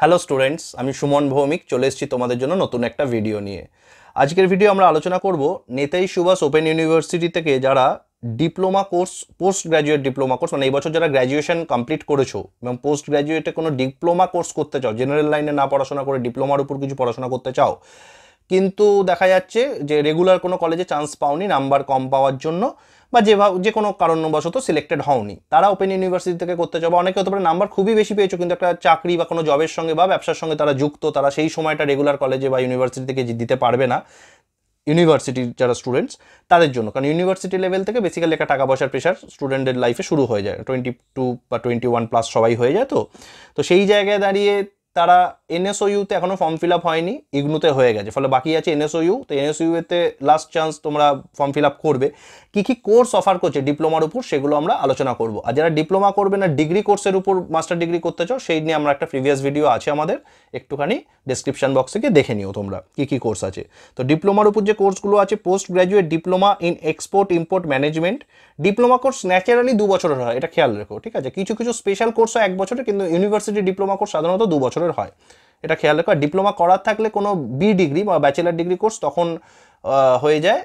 hello students আমি সুমন ভৌমিক চলে এসেছি তোমাদের জন্য নতুন একটা ভিডিও নিয়ে আজকের ভিডিও আমরা আলোচনা করব নেতাই সুভাষ ওপেন ইউনিভার্সিটি থেকে যারা diploma course post graduate diploma course মানে এই বছর যারা গ্র্যাজুয়েশন কমপ্লিট করেছো এবং পোস্ট গ্র্যাজুয়েটে কোনো ডিপ্লোমা কোর্স করতে চাও জেনারেল লাইনে না পড়াশোনা করে ডিপ্লোমার উপর কিছু পড়াশোনা করতে চাও কিন্তু দেখা যাচ্ছে যে রেগুলার কোনো কলেজে চান্স পাওনি নাম্বার কম পাওয়ার জন্য বা যে যে কোনো কারণবশত সিলেক্টেড হওনি তারা ওপেন ইউনিভার্সিটি থেকে করতে চাও অনেকে হতে পারে নাম্বার খুবই বেশি পেয়েছ কিন্তু একটা চাকরি বা কোনো জবের সঙ্গে বা ব্যবসার সঙ্গে তারা যুক্ত তারা সেই সময়টা রেগুলার কলেজে বা ইউনিভার্সিটি থেকে দিতে পারবে না ইউনিভার্সিটির যারা স্টুডেন্টস তাদের জন্য কারণ ইউনিভার্সিটি লেভেল থেকে বেসিক্যালি একটা টাকা পয়সার প্রেশার স্টুডেন্টের লাইফে শুরু হয়ে যায় টোয়েন্টি টু বা টোয়েন্টি ওয়ান প্লাস সবাই হয়ে যায় তো তো সেই জায়গায় দাঁড়িয়ে তারা এনএসওইউতে এখনও ফর্ম ফিল আপ হয়নি ইগনুতে হয়ে গেছে ফলে বাকি আছে এনএসওইউ তো এনএসইউতে লাস্ট চান্স তোমরা ফর্ম ফিল আপ করবে কী কী কোর্স অফার করছে ডিপ্লোমার উপর সেগুলো আমরা আলোচনা করব আর যারা ডিপ্লোমা করবে না ডিগ্রি কোর্সের উপর মাস্টার ডিগ্রি করতে চাও সেই নিয়ে আমরা একটা প্রিভিয়াস ভিডিও আছে আমাদের একটুখানি ডিসক্রিপশান বক্স থেকে দেখে নিও তোমরা কী কী কোর্স আছে তো ডিপ্লোমার উপর যে কোর্সগুলো আছে post graduate diploma in export import management diploma course naturally দু বছরের হয় এটা খেয়াল রেখো ঠিক আছে কিছু কিছু স্পেশাল কোর্সও এক বছরে কিন্তু ইউনিভার্সিটি ডিপ্লোমা কোর্স সাধারণত দু বছরের বছরের হয় এটা খেয়াল রাখো ডিপ্লোমা করার থাকলে কোনো বি ডিগ্রি বা ব্যাচেলার ডিগ্রি কোর্স তখন হয়ে যায়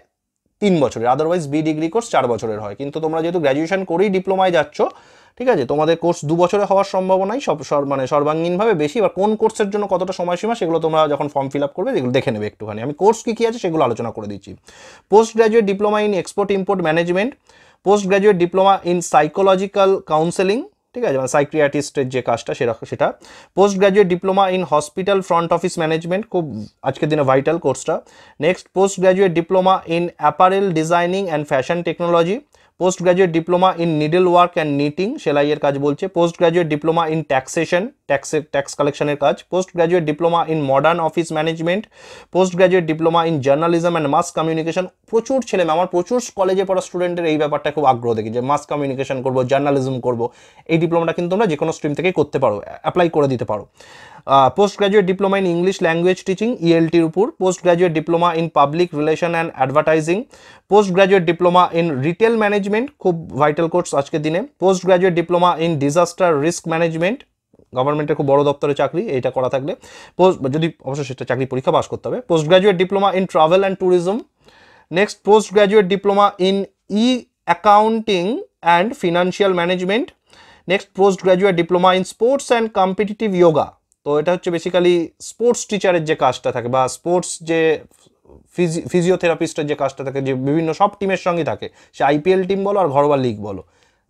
তিন বছরের আদারওয়াইজ বি ডিগ্রি কোর্স চার বছরের হয় কিন্তু তোমরা যেহেতু গ্র্যাজুয়েশন করেই ডিপ্লোমায় যাচ্ছ ঠিক আছে তোমাদের কোর্স দু বছরে হওয়ার সম্ভাবনাই সব মানে সর্বাঙ্গীনভাবে বেশি বা কোন কোর্সের জন্য কতটা সময়সীমা সেগুলো তোমরা যখন ফর্ম ফিল আপ করবে এগুলো দেখে নেবে একটুখানি আমি কোর্স কী কী আছে সেগুলো আলোচনা করে দিচ্ছি post graduate diploma in export import management post graduate diploma in psychological counselling ঠিক আছে মানে সাইক্রিয়াটিস্টের যে কাজটা সেটা সেটা post graduate diploma in hospital front office management খুব আজকের দিনে ভাইটাল কোর্সটা next post graduate diploma in apparel designing and fashion technology post graduate diploma in needle work and knitting সেলাইয়ের কাজ বলছে post graduate diploma in taxation ট্যাক্সের tax কালেকশনের কাজ post graduate diploma in modern office management post graduate diploma in journalism and mass communication প্রচুর ছেলে আমার প্রচুর কলেজে পড়া স্টুডেন্টের এই ব্যাপারটা খুব আগ্রহ দেখি যে মাস কমিউনিকেশন করবো জার্নালিজম করব এই ডিপ্লোমাটা কিন্তু তোমরা যে কোনো স্ট্রিম থেকেই করতে পারো অ্যাপ্লাই করে দিতে পারো post graduate diploma in English language teaching ইএলটির উপর post graduate diploma in public relation and advertising post graduate diploma in retail management খুব ভাইটাল কোর্স আজকের দিনে post graduate diploma in disaster risk management গভর্নমেন্টের খুব বড় দপ্তরে চাকরি এটা করা থাকলে পোস্ট যদি অবশ্য সেটা চাকরি পরীক্ষা পাস করতে হবে post graduate diploma in travel and tourism next post graduate diploma in e accounting and financial management next post graduate diploma in sports and competitive yoga তো এটা হচ্ছে বেসিক্যালি স্পোর্টস টিচারের যে কাজটা থাকে বা স্পোর্টস যে ফিজি ফিজিওথেরাপিস্টের যে কাজটা থাকে যে বিভিন্ন সব টিমের সঙ্গে থাকে সে আইপিএল টিম বলো আর ঘরোয়া লিগ বলো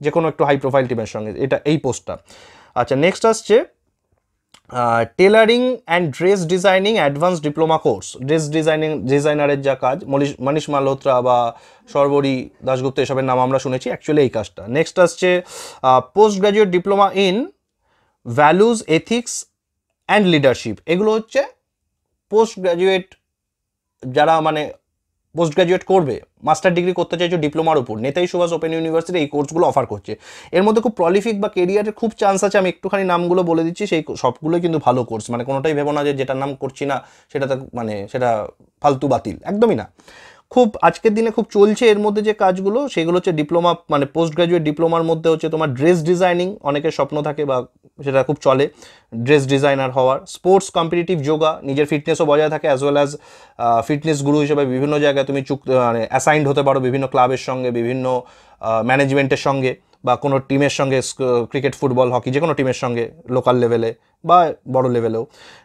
যে কোনো একটু হাই প্রোফাইল টিমের সঙ্গে এটা এই পোস্টটা আচ্ছা নেক্সট আসছে tailoring and dress designing advance diploma course dress designing ডিজাইনারের যা কাজ মনীষ মালহোত্রা বা সর্বরী দাশগুপ্ত এসবের নাম আমরা শুনেছি অ্যাকচুয়ালি এই কাজটা নেক্সট আসছে post graduate diploma in values ethics and leadership এগুলো হচ্ছে পোস্ট গ্রাজুয়েট যারা মানে পোস্ট গ্রাজুয়েট করবে মাস্টার ডিগ্রি করতে চাইছো ডিপ্লোমার উপর নেতাই সুভাষ ওপেন ইউনিভার্সিটি এই কোর্সগুলো অফার করছে এর মধ্যে খুব প্রলিফিক বা কেরিয়ারের খুব চান্স আছে আমি একটুখানি নামগুলো বলে দিচ্ছি সেই সবগুলোই কিন্তু ভালো কোর্স মানে কোনোটাই ভেবো না যে যেটার নাম করছি না সেটা তো মানে সেটা ফালতু বাতিল একদমই না খুব আজকের দিনে খুব চলছে এর মধ্যে যে কাজগুলো সেগুলো হচ্ছে ডিপ্লোমা মানে পোস্ট গ্রাজুয়েট ডিপ্লোমার মধ্যে হচ্ছে তোমার ড্রেস ডিজাইনিং অনেকের স্বপ্ন থাকে বা সেটা খুব চলে ড্রেস ডিজাইনার হওয়ার স্পোর্টস কম্পিটিটিভ যোগা নিজের ফিটনেসও বজায় থাকে অ্যাজ ওয়েল অ্যাজ ফিটনেস গুরু হিসেবে বিভিন্ন জায়গায় তুমি চুক মানে অ্যাসাইন্ড হতে পারো বিভিন্ন ক্লাবের সঙ্গে বিভিন্ন ম্যানেজমেন্টের সঙ্গে বা কোনো টিমের সঙ্গে ক্রিকেট ফুটবল হকি যে কোনো টিমের সঙ্গে লোকাল লেভেলে বা বড় লেভেলেও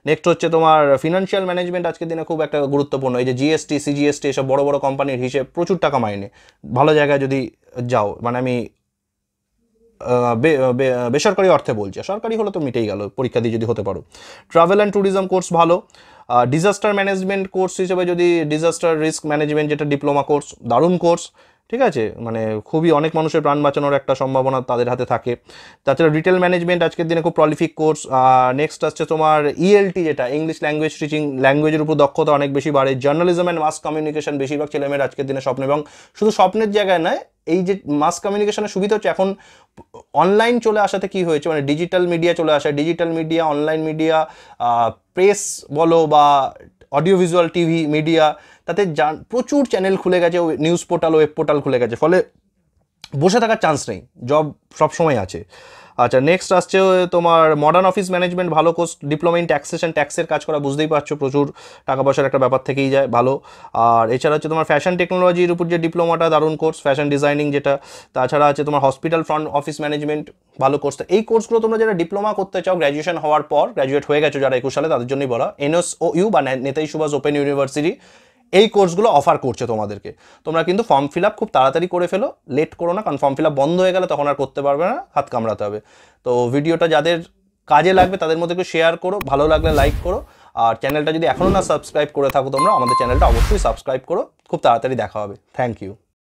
নেক্সট হচ্ছে তোমার ফিনান্সিয়াল ম্যানেজমেন্ট আজকের দিনে খুব একটা গুরুত্বপূর্ণ এই যে জিএসটি সিজিএসটি এসব বড় বড় কোম্পানির হিসেবে প্রচুর টাকা মাইনে ভালো জায়গায় যদি যাও মানে আমি বেসরকারি অর্থে বলছে সরকারি হলে তো মিটেই গেল পরীক্ষা দিয়ে যদি হতে পারো ট্রাভেল অ্যান্ড ট্যুরিজম কোর্স ভালো ডিজাস্টার ম্যানেজমেন্ট কোর্স হিসেবে যদি ডিজাস্টার রিস্ক ম্যানেজমেন্ট যেটা ডিপ্লোমা কোর্স দারুণ কোর্স ঠিক আছে মানে খুবই অনেক মানুষের প্রাণ বাঁচানোর একটা সম্ভাবনা তাদের হাতে থাকে তাছাড়া রিটেল ম্যানেজমেন্ট আজকের দিনে খুব প্রলিফিক কোর্স নেক্সট আসছে তোমার ইএলটি e যেটা ইংলিশ ল্যাঙ্গুয়েজ টিচিং ল্যাঙ্গুয়েজের উপর দক্ষতা অনেক বেশি বাড়ে জার্নালিজম অ্যান্ড মাস কমিউনিকেশন বেশিরভাগ ছেলেমেয়ের আজকের দিনে স্বপ্ন এবং শুধু স্বপ্নের জায়গায় নয় এই যে মাস কমিউনিকেশনের সুবিধা হচ্ছে এখন অনলাইন চলে আসাতে কি হয়েছে মানে ডিজিটাল মিডিয়া চলে আসে digital media online media press বলো বা অডিও ভিজুয়াল টিভি মিডিয়া তাতে প্রচুর চ্যানেল খুলে গেছে নিউজ পোর্টাল ওয়েব পোর্টাল খুলে গেছে ফলে বসে থাকার চান্স নেই জব সবসময় আছে আচ্ছা নেক্সট আসছে তোমার মডার্ন অফিস ম্যানেজমেন্ট ভালো কোর্স ডিপ্লোমা ইন ট্যাক্সেশন ট্যাক্সের কাজ করা বুঝতেই পারছো প্রচুর টাকা পয়সার একটা ব্যাপার থেকেই যায় ভালো আর এছাড়া হচ্ছে তোমার ফ্যাশন টেকনোলজির উপর যে ডিপ্লোমাটা দারুণ কোর্স ফ্যাশন ডিজাইনিং যেটা তাছাড়া আছে তোমার হসপিটাল ফ্রন্ট অফিস ম্যানেজমেন্ট ভালো কোর্স এই কোর্সগুলো তোমরা যারা ডিপ্লোমা করতে চাও গ্র্যাজুয়েশন হওয়ার পর গ্র্যাজুয়েট হয়ে গেছো যারা একুশ সালে তাদের জন্যই বলা এনএসও ইউ বা নেতাই সুভাষ ওপেন ইউনিভার্সিটি এই কোর্সগুলো অফার করছে তোমাদেরকে তোমরা কিন্তু ফর্ম ফিল আপ খুব তাড়াতাড়ি করে ফেলো লেট করো না কারণ ফর্ম ফিল আপ বন্ধ হয়ে গেলে তখন আর করতে পারবে না হাত কামড়াতে হবে তো ভিডিওটা যাদের কাজে লাগবে তাদের মধ্যে একটু শেয়ার করো ভালো লাগলে লাইক করো আর চ্যানেলটা যদি এখনও না সাবস্ক্রাইব করে থাকো তোমরা আমাদের চ্যানেলটা অবশ্যই সাবস্ক্রাইব করো খুব তাড়াতাড়ি দেখা হবে থ্যাংক ইউ